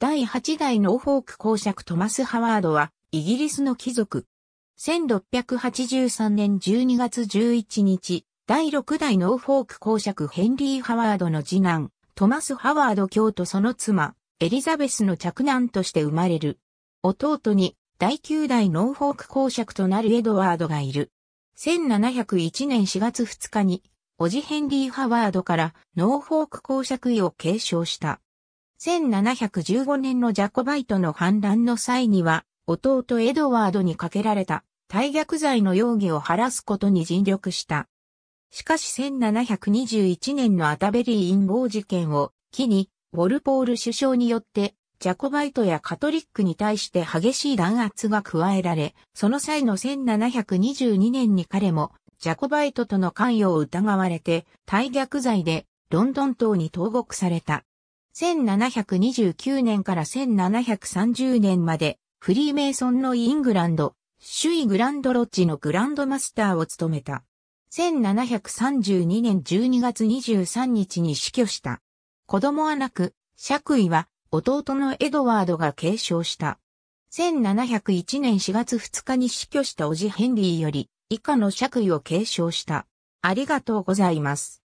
第8代ノーフォーク公爵トマス・ハワードは、イギリスの貴族。1683年12月11日、第6代ノーフォーク公爵ヘンリー・ハワードの次男、トマス・ハワード卿とその妻、エリザベスの着男として生まれる。弟に、第9代ノーフォーク公爵となるエドワードがいる。1701年4月2日に、おじヘンリー・ハワードからノーフォーク公爵位を継承した。1715年のジャコバイトの反乱の際には、弟エドワードにかけられた、退逆罪の容疑を晴らすことに尽力した。しかし1721年のアタベリー陰謀事件を機に、ウォルポール首相によって、ジャコバイトやカトリックに対して激しい弾圧が加えられ、その際の1722年に彼も、ジャコバイトとの関与を疑われて、退逆罪で、ロンドン島に投獄された。1729年から1730年まで、フリーメイソンのイングランド、首位グランドロッジのグランドマスターを務めた。1732年12月23日に死去した。子供はなく、爵位は弟のエドワードが継承した。1701年4月2日に死去したおじヘンリーより以下の爵位を継承した。ありがとうございます。